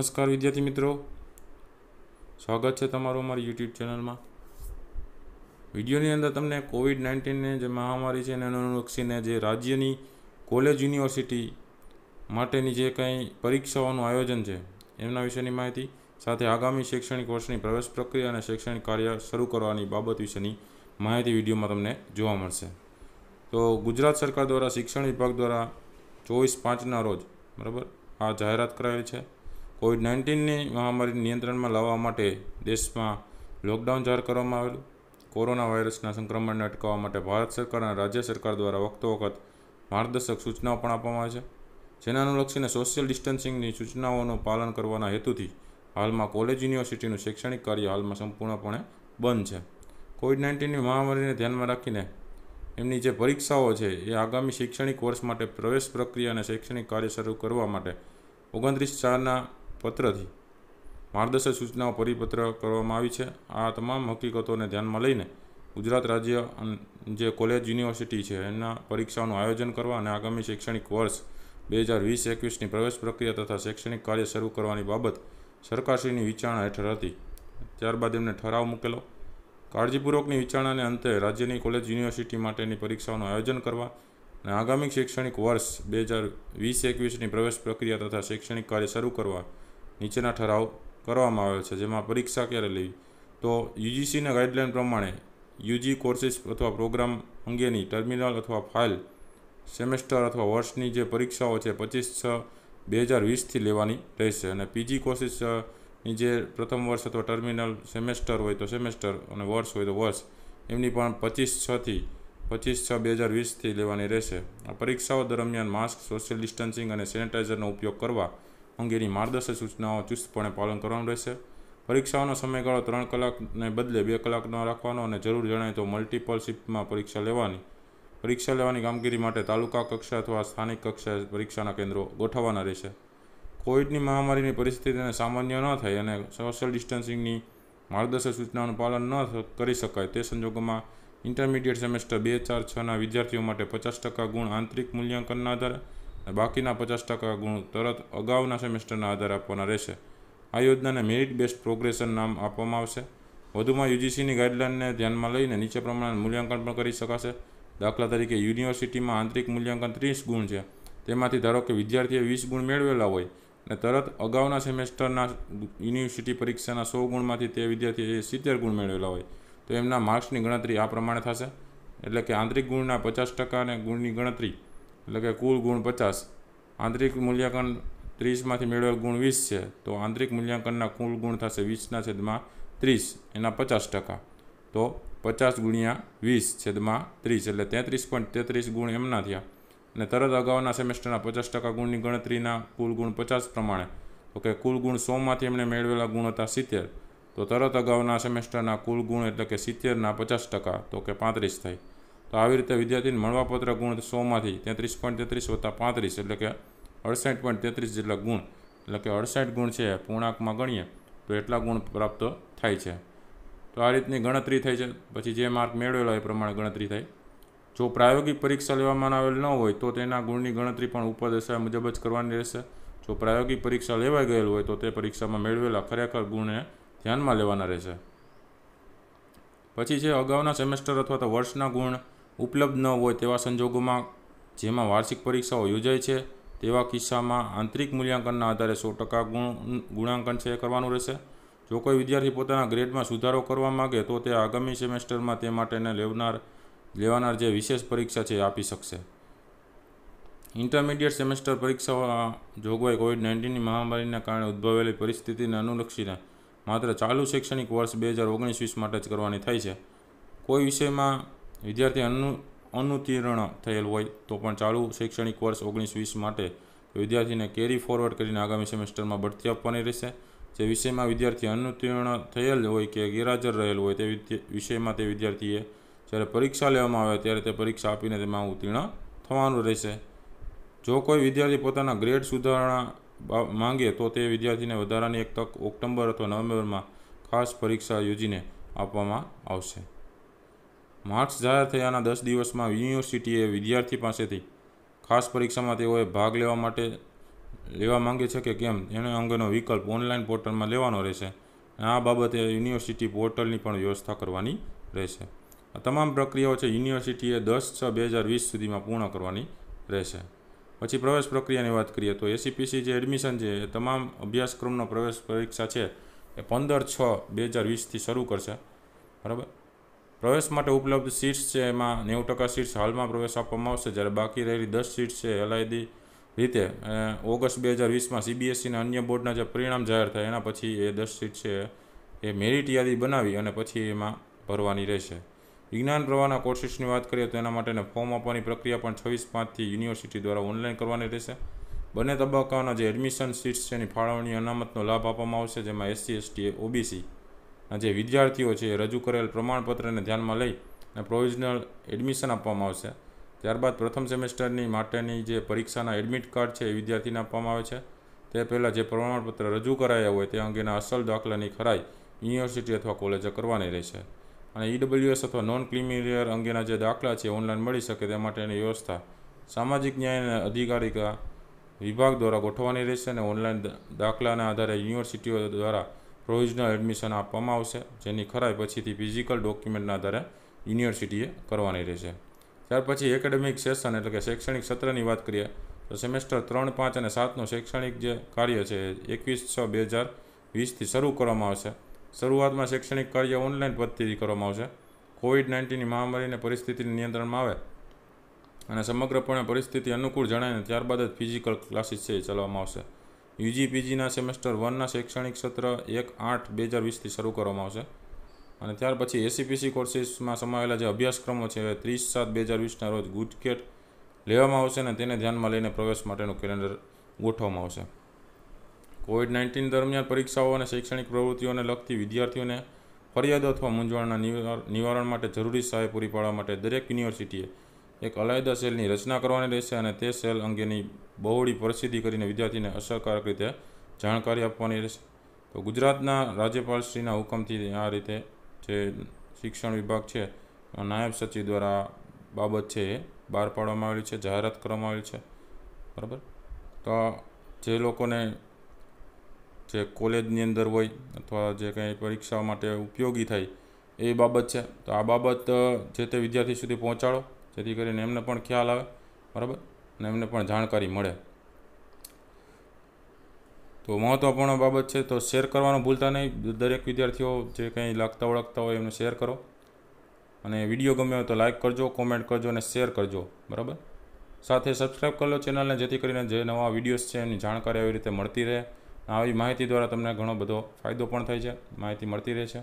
નમસ્કાર વિદ્યાર્થી મિત્રો સ્વાગત છે તમારું અમારી યુટ્યુબ ચેનલમાં વિડીયોની અંદર તમને કોવિડ નાઇન્ટીનને જે મહામારી છે એને અનુલક્ષીને જે રાજ્યની કોલેજ યુનિવર્સિટી માટેની જે કંઈ પરીક્ષાઓનું આયોજન છે એમના વિશેની માહિતી સાથે આગામી શૈક્ષણિક વર્ષની પ્રવેશ પ્રક્રિયા અને શૈક્ષણિક કાર્ય શરૂ કરવાની બાબત વિશેની માહિતી વિડીયોમાં તમને જોવા મળશે તો ગુજરાત સરકાર દ્વારા શિક્ષણ વિભાગ દ્વારા ચોવીસ પાંચના રોજ બરાબર આ જાહેરાત કરાવી છે કોવિડ નાઇન્ટીનની મહામારી નિયંત્રણમાં લાવવા માટે દેશમાં લોકડાઉન જાહેર કરવામાં આવેલું કોરોના વાયરસના સંક્રમણને અટકાવવા માટે ભારત સરકાર અને રાજ્ય સરકાર દ્વારા વખતો વખત માર્ગદર્શક સૂચનાઓ પણ આપવામાં આવે છે જેના અનુલક્ષીને સોશિયલ ડિસ્ટન્સિંગની સૂચનાઓનું પાલન કરવાના હેતુથી હાલમાં કોલેજ યુનિવર્સિટીનું શૈક્ષણિક કાર્ય હાલમાં સંપૂર્ણપણે બંધ છે કોવિડ નાઇન્ટીનની મહામારીને ધ્યાનમાં રાખીને એમની જે પરીક્ષાઓ છે એ આગામી શૈક્ષણિક વર્ષ માટે પ્રવેશ પ્રક્રિયા અને શૈક્ષણિક કાર્ય શરૂ કરવા માટે ઓગણત્રીસ ચારના પત્રથી માર્ગદર્શક સૂચનાઓ પરિપત્ર કરવામાં આવી છે આ તમામ હકીકતોને ધ્યાનમાં લઈને ગુજરાત રાજ્ય જે કોલેજ યુનિવર્સિટી છે એના પરીક્ષાઓનું આયોજન કરવા અને આગામી શૈક્ષણિક વર્ષ બે હજાર વીસ એકવીસની પ્રવેશ પ્રક્રિયા તથા શૈક્ષણિક કાર્ય શરૂ કરવાની બાબત સરકારશ્રીની વિચારણા હેઠળ હતી ત્યારબાદ એમને ઠરાવ મૂકેલો કાળજીપૂર્વકની વિચારણાને અંતે રાજ્યની કોલેજ યુનિવર્સિટી માટેની પરીક્ષાઓનું આયોજન કરવા અને આગામી શૈક્ષણિક વર્ષ બે હજાર વીસ એકવીસની પ્રવેશ પ્રક્રિયા તથા શૈક્ષણિક કાર્ય શરૂ કરવા નીચેના ઠરાવ કરવામાં આવેલ છે જેમાં પરીક્ષા ક્યારે લેવી તો યુજીસીના ગાઈડલાઇન પ્રમાણે યુજી કોર્સિસ અથવા પ્રોગ્રામ અંગેની ટર્મિનલ અથવા ફાઇલ સેમેસ્ટર અથવા વર્ષની જે પરીક્ષાઓ છે પચીસ છ બે હજાર વીસથી લેવાની રહેશે અને પીજી કોર્સિસની જે પ્રથમ વર્ષ અથવા ટર્મિનલ સેમેસ્ટર હોય તો સેમેસ્ટર અને વર્ષ હોય તો વર્ષ એમની પણ પચીસ છથી પચીસ છ બે હજાર વીસથી લેવાની રહેશે આ પરીક્ષાઓ દરમિયાન માસ્ક સોશિયલ ડિસ્ટન્સિંગ અને સેનિટાઇઝરનો ઉપયોગ કરવા અંગેની માર્ગદર્શક સૂચનાઓ ચુસ્તપણે પાલન કરવાનું રહેશે પરીક્ષાઓનો સમયગાળો ત્રણ કલાકને બદલે બે કલાકનો રાખવાનો અને જરૂર જણાય તો મલ્ટિપલ શિફ્ટમાં પરીક્ષા લેવાની પરીક્ષા લેવાની કામગીરી માટે તાલુકા કક્ષા અથવા સ્થાનિક કક્ષાએ પરીક્ષાના કેન્દ્રો ગોઠવવાના રહેશે કોવિડની મહામારીની પરિસ્થિતિને સામાન્ય ન થાય અને સોશિયલ ડિસ્ટન્સિંગની માર્ગદર્શક સૂચનાઓનું પાલન ન કરી શકાય તે સંજોગોમાં ઇન્ટરમીડિયેટ સેમેસ્ટર બે ચાર છના વિદ્યાર્થીઓ માટે પચાસ ટકા ગુણ આંતરિક મૂલ્યાંકનના આધારે બાકીના પચાસ ટકા ગુણ તરત અગાઉના સેમેસ્ટરના આધારે આપવાના રહેશે આ યોજનાને મેરિટ બેસ્ડ પ્રોગ્રેશન નામ આપવામાં આવશે વધુમાં યુજીસીની ગાઈડલાઇનને ધ્યાનમાં લઈને નીચે પ્રમાણે મૂલ્યાંકન પણ કરી શકાશે દાખલા તરીકે યુનિવર્સિટીમાં આંતરિક મૂલ્યાંકન ત્રીસ ગુણ છે તેમાંથી ધારો કે વિદ્યાર્થીએ વીસ ગુણ મેળવેલા હોય અને તરત અગાઉના સેમેસ્ટરના યુનિવર્સિટી પરીક્ષાના સો ગુણમાંથી તે વિદ્યાર્થીએ સિત્તેર ગુણ મેળવેલા હોય તો એમના માર્ક્સની ગણતરી આ પ્રમાણે થશે એટલે કે આંતરિક ગુણના પચાસ ટકા અને ગુણની ગણતરી એટલે કે કુલ ગુણ પચાસ આંતરિક મૂલ્યાંકન ત્રીસમાંથી મેળવેલ ગુણ વીસ છે તો આંતરિક મૂલ્યાંકનના કુલ ગુણ થશે વીસના છેદમાં ત્રીસ એના પચાસ ટકા તો પચાસ ગુણ્યા વીસ છેદમાં ત્રીસ એટલે તેત્રીસ પોઈન્ટ તેત્રીસ ગુણ એમના થયા અને તરત અગાઉના સેમેસ્ટરના પચાસ ટકા ગુણની ગણતરીના કુલ ગુણ પચાસ પ્રમાણે તો કે કુલ ગુણ સોમાંથી એમણે મેળવેલા ગુણ હતા સિત્તેર તો તરત અગાઉના સેમેસ્ટરના કુલ ગુણ એટલે કે સિત્તેરના પચાસ ટકા તો કે પાંત્રીસ થાય તો આવી રીતે વિદ્યાર્થીને મળવાપત્ર ગુણ સોમાંથી તેત્રીસ પોઈન્ટ તેત્રીસ વત્તા પાંત્રીસ એટલે કે અડસઠ પોઈન્ટ તેત્રીસ જેટલા ગુણ એટલે કે અડસઠ ગુણ છે પૂર્ણાંકમાં ગણીએ તો એટલા ગુણ પ્રાપ્ત થાય છે તો આ રીતની ગણતરી થઈ છે પછી જે માર્ક મેળવેલા એ પ્રમાણે ગણતરી થાય જો પ્રાયોગિક પરીક્ષા લેવામાં આવેલ ન હોય તો તેના ગુણની ગણતરી પણ ઉપદશા મુજબ જ કરવાની રહેશે જો પ્રાયોગિક પરીક્ષા લેવાઈ ગયેલ હોય તો તે પરીક્ષામાં મેળવેલા ખરેખર ગુણને ધ્યાનમાં લેવાના રહેશે પછી છે અગાઉના સેમેસ્ટર અથવા તો વર્ષના ગુણ ઉપલબ્ધ ન હોય તેવા સંજોગોમાં જેમાં વાર્ષિક પરીક્ષાઓ યોજાય છે તેવા કિસ્સામાં આંતરિક મૂલ્યાંકનના આધારે સો ટકા ગુણ ગુણાંકન છે કરવાનું રહેશે જો કોઈ વિદ્યાર્થી પોતાના ગ્રેડમાં સુધારો કરવા માગે તો તે આગામી સેમેસ્ટરમાં તે માટેને લેવનાર લેવાનાર જે વિશેષ પરીક્ષા છે આપી શકશે ઇન્ટરમીડિયેટ સેમેસ્ટર પરીક્ષાઓ જોગવાઈ કોવિડ નાઇન્ટીનની મહામારીના કારણે ઉદ્ભવેલી પરિસ્થિતિને અનુલક્ષીને માત્ર ચાલુ શૈક્ષણિક વર્ષ બે હજાર ઓગણીસ વીસ માટે જ કરવાની થાય છે કોઈ વિષયમાં વિદ્યાર્થી અનુ અનુતીર્ણ થયેલ હોય તો પણ ચાલુ શૈક્ષણિક વર્ષ ઓગણીસ વીસ માટે વિદ્યાર્થીને કેરી ફોરવર્ડ કરીને આગામી સેમેસ્ટરમાં બઢતી આપવાની રહેશે જે વિષયમાં વિદ્યાર્થી અનુતીર્ણ થયેલ હોય કે ગેરહાજર રહેલ હોય તે વિષયમાં તે વિદ્યાર્થીએ જ્યારે પરીક્ષા લેવામાં આવે ત્યારે તે પરીક્ષા આપીને તેમાં ઉત્તીર્ણ થવાનું રહેશે જો કોઈ વિદ્યાર્થી પોતાના ગ્રેડ સુધારણા માંગે તો તે વિદ્યાર્થીને વધારાની એક તક ઓક્ટોબર અથવા નવેમ્બરમાં ખાસ પરીક્ષા યોજીને આપવામાં આવશે માર્ક્સ જાહેર થયાના દસ દિવસમાં યુનિવર્સિટીએ વિદ્યાર્થી પાસેથી ખાસ પરીક્ષામાં તેઓએ ભાગ લેવા માટે લેવા માંગે છે કે કેમ એને અંગેનો વિકલ્પ ઓનલાઈન પોર્ટલમાં લેવાનો રહેશે અને આ બાબતે યુનિવર્સિટી પોર્ટલની પણ વ્યવસ્થા કરવાની રહેશે આ તમામ પ્રક્રિયાઓ છે યુનિવર્સિટીએ દસ છ બે હજાર વીસ સુધીમાં પૂર્ણ કરવાની રહેશે પછી પ્રવેશ પ્રક્રિયાની વાત કરીએ તો એસીપીસી જે એડમિશન છે એ તમામ અભ્યાસક્રમનો પ્રવેશ પરીક્ષા છે એ પંદર છ બે હજાર વીસથી શરૂ કરશે બરાબર પ્રવેશ માટે ઉપલબ્ધ સીટ્સ છે એમાં નેવું ટકા સીટ્સ હાલમાં પ્રવેશ આપવામાં આવશે જ્યારે બાકી રહેલી દસ સીટ્સ છે એલઆઈડી રીતે ઓગસ્ટ બે હજાર વીસમાં સીબીએસસીના અન્ય બોર્ડના જે પરિણામ જાહેર થાય એના પછી એ દસ સીટ છે એ મેરિટ યાદી બનાવી અને પછી એમાં ભરવાની રહેશે વિજ્ઞાન પ્રવાહના કોર્સિસની વાત કરીએ તો એના માટેને ફોર્મ આપવાની પ્રક્રિયા પણ છવ્વીસ પાંચથી યુનિવર્સિટી દ્વારા ઓનલાઈન કરવાની રહેશે બંને તબક્કાના જે એડમિશન સીટ્સ છે એની ફાળવણી અનામતનો લાભ આપવામાં આવશે જેમાં એસસી એસટી ઓબીસી જે વિદ્યાર્થીઓ છે રજૂ કરેલ પ્રમાણપત્રને ધ્યાનમાં લઈ અને પ્રોવિઝનલ એડમિશન આપવામાં આવશે ત્યારબાદ પ્રથમ સેમેસ્ટરની માટેની જે પરીક્ષાના એડમિટ કાર્ડ છે એ વિદ્યાર્થીને આપવામાં આવે છે તે પહેલાં જે પ્રમાણપત્ર રજૂ કરાયા હોય તે અંગેના અસલ દાખલાની ખરાઈ યુનિવર્સિટી અથવા કોલેજે કરવાની રહેશે અને ઈડબ્લ્યુએસ e અથવા નોન ક્લિમિરિયર અંગેના જે દાખલા છે ઓનલાઈન મળી શકે તે માટેની વ્યવસ્થા સામાજિક ન્યાય અને અધિકારિકા વિભાગ દ્વારા ગોઠવવાની રહેશે અને ઓનલાઈન દાખલાના આધારે યુનિવર્સિટીઓ દ્વારા પ્રોવિઝનલ એડમિશન આપવામાં આવશે જેની ખરાઈ પછીથી ફિઝિકલ ડોક્યુમેન્ટના આધારે યુનિવર્સિટીએ કરવાની રહેશે ત્યાર પછી એકેડેમિક સેશન એટલે કે શૈક્ષણિક સત્રની વાત કરીએ તો સેમેસ્ટર ત્રણ પાંચ અને સાતનું શૈક્ષણિક જે કાર્ય છે એકવીસ છ બે હજાર વીસથી શરૂ કરવામાં આવશે શરૂઆતમાં શૈક્ષણિક કાર્ય ઓનલાઈન પદ્ધતિથી કરવામાં આવશે કોવિડ નાઇન્ટીનની મહામારીને પરિસ્થિતિને નિયંત્રણમાં આવે અને સમગ્રપણે પરિસ્થિતિ અનુકૂળ જણાય ત્યારબાદ જ ફિઝિકલ ક્લાસીસ છે એ ચલાવવામાં આવશે યુજીપીજીના સેમેસ્ટર વનના શૈક્ષણિક સત્ર એક આઠ બે હજાર વીસથી શરૂ કરવામાં આવશે અને ત્યાર પછી એસીપીસી કોર્સીસમાં સમાયેલા જે અભ્યાસક્રમો છે એ ત્રીસ સાત બે હજાર વીસના રોજ ગુટકેટ લેવામાં આવશે અને તેને ધ્યાનમાં લઈને પ્રવેશ માટેનું કેલેન્ડર ગોઠવવામાં આવશે કોવિડ નાઇન્ટીન દરમિયાન પરીક્ષાઓ અને શૈક્ષણિક પ્રવૃત્તિઓને લગતી વિદ્યાર્થીઓને ફરિયાદો અથવા મૂંઝવણના નિવારણ માટે જરૂરી સહાય પૂરી પાડવા માટે દરેક યુનિવર્સિટીએ એક અલાયદા સેલની રચના કરવાની રહેશે અને તે સેલ અંગેની બહોળી પ્રસિદ્ધિ કરીને વિદ્યાર્થીને અસરકારક રીતે જાણકારી આપવાની રહેશે તો ગુજરાતના રાજ્યપાલશ્રીના હુકમથી આ રીતે જે શિક્ષણ વિભાગ છે નાયબ સચિવ દ્વારા બાબત છે એ બહાર પાડવામાં આવેલી છે જાહેરાત કરવામાં આવેલી છે બરાબર તો જે લોકોને જે કોલેજની અંદર હોય અથવા જે કંઈ પરીક્ષા માટે ઉપયોગી થાય એ બાબત છે તો આ બાબત જે તે વિદ્યાર્થી સુધી પહોંચાડો જેથી કરીને એમને પણ ખ્યાલ આવે બરાબર અને એમને પણ જાણકારી મળે તો મહત્વપૂર્ણ બાબત છે તો શેર કરવાનું ભૂલતા નહીં દરેક વિદ્યાર્થીઓ જે કંઈ લાગતા ઓળખતા હોય એમને શેર કરો અને વિડીયો ગમ્યો હોય તો લાઇક કરજો કોમેન્ટ કરજો અને શેર કરજો બરાબર સાથે સબસ્ક્રાઇબ કરી લો ચેનલને જેથી કરીને જે નવા વિડીયોઝ છે એની જાણકારી આવી રીતે મળતી રહે આવી માહિતી દ્વારા તમને ઘણો બધો ફાયદો પણ થાય છે માહિતી મળતી રહે છે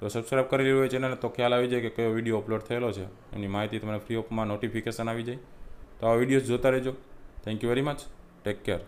તો સબસ્ક્રાઇબ કરી લેવી હોય ચેનલ તો ખ્યાલ આવી જાય કે કયો વિડીયો અપલોડ થયેલો છે એની માહિતી તમને ફ્રી ઓફમાં નોટિફિકેશન આવી જાય તો આ વિડીયોઝ જોતા રહેજો thank you very much take care